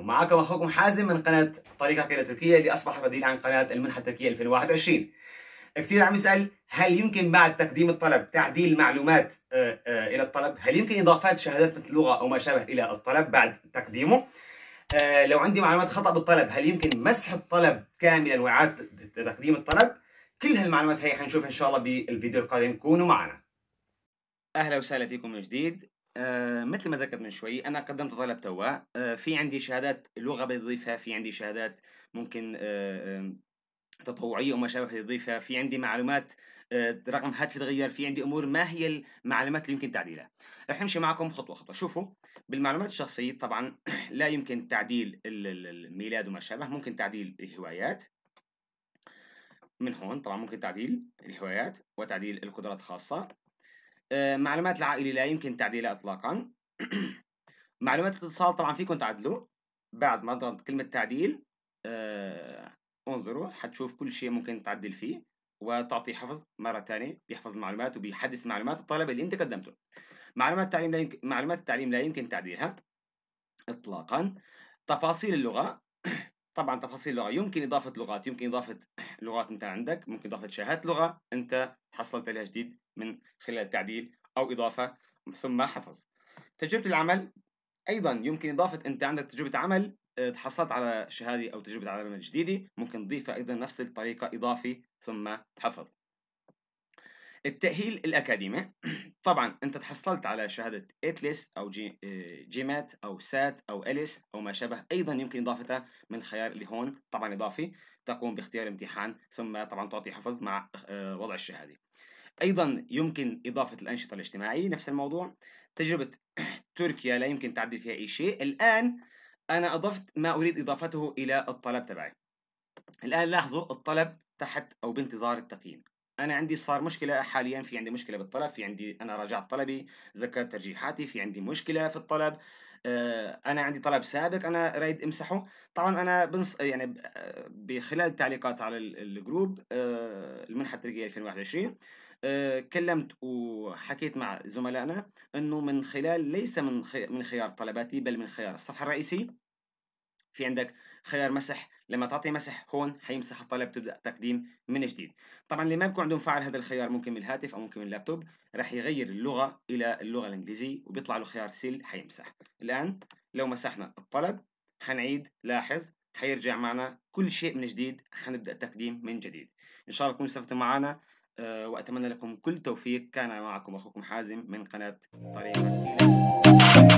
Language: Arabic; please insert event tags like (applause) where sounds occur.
معكم اخوكم حازم من قناه طريقة إلى تركيا اللي أصبح بديل عن قناه المنحه التركيه 2021 كثير عم يسال هل يمكن بعد تقديم الطلب تعديل معلومات الى الطلب هل يمكن اضافات شهادات مثل لغه او ما شابه الى الطلب بعد تقديمه لو عندي معلومات خطا بالطلب هل يمكن مسح الطلب كاملا واعاده تقديم الطلب كل هالمعلومات هي حنشوفها ان شاء الله بالفيديو القادم كونوا معنا اهلا وسهلا فيكم من جديد آه مثل ما ذكرت من شوي انا قدمت طلب توا آه في عندي شهادات لغه بدي اضيفها في عندي شهادات ممكن آه تطوعيه وما شابه اضيفها في عندي معلومات آه، رقم هاتفي تغير في عندي امور ما هي المعلومات اللي يمكن تعديلها رح نمشي معكم خطوه خطوه شوفوا بالمعلومات الشخصيه طبعا (clears throat) لا يمكن تعديل الميلاد وما شابه ممكن تعديل الهوايات من هون طبعا ممكن تعديل الهوايات وتعديل القدرات الخاصة آه، معلومات العائلة لا يمكن تعديلها إطلاقا (clears throat) معلومات الاتصال طبعا فيكم تعدلوا بعد ما اضغط كلمة تعديل آه انظروا حتشوف كل شيء ممكن تعدل فيه وتعطي حفظ مرة ثانية بيحفظ المعلومات وبيحدث معلومات الطلبة اللي أنت قدمته معلومات التعليم لا يمكن معلومات التعليم لا يمكن تعديلها إطلاقا تفاصيل اللغة (clears throat) طبعا تفاصيل اللغة يمكن إضافة لغات يمكن إضافة اللغات انت عندك ممكن اضافه شهادات لغه انت تحصلت عليها جديد من خلال تعديل او اضافه ثم حفظ تجربه العمل ايضا يمكن اضافه انت عندك تجربه عمل آه، تحصلت على شهاده او تجربه عمل جديده ممكن تضيفها ايضا نفس الطريقه اضافي ثم حفظ التأهيل الأكاديمي (clears throat) طبعا أنت تحصلت على شهادة إتلس أو جي آه، جيمات أو سات أو إليس أو ما شابه أيضا يمكن إضافتها من خيار اللي هون طبعا إضافي تقوم باختيار امتحان ثم طبعا تعطي حفظ مع آه، وضع الشهادة أيضا يمكن إضافة الأنشطة الاجتماعية نفس الموضوع تجربة (clears throat) تركيا لا يمكن تعدل فيها أي شيء الآن أنا أضفت ما أريد إضافته إلى الطلب تبعي الآن لاحظوا الطلب تحت أو بانتظار التقييم انا عندي صار مشكله حاليا في عندي مشكله بالطلب في عندي انا راجعت طلبي ذكرت ترجيحاتي في عندي مشكله في الطلب آه، انا عندي طلب سابق انا رايد امسحه طبعا انا بنص يعني بخلال التعليقات على الجروب آه، المنحه الترقيه 2021 آه، كلمت وحكيت مع زملائنا انه من خلال ليس من من خيار طلباتي بل من خيار الصفحه الرئيسي في عندك خيار مسح لما تعطي مسح هون حيمسح الطلب تبدا تقديم من جديد طبعا اللي ما بيكون عندهم فعل هذا الخيار ممكن من الهاتف او ممكن من اللابتوب راح يغير اللغه الى اللغه الانجليزيه وبيطلع له خيار سيل حيمسح الان لو مسحنا الطلب حنعيد لاحظ حيرجع معنا كل شيء من جديد حنبدا تقديم من جديد ان شاء الله تكونوا استفدتوا معنا آه، واتمنى لكم كل توفيق كان معكم اخوكم حازم من قناه طريق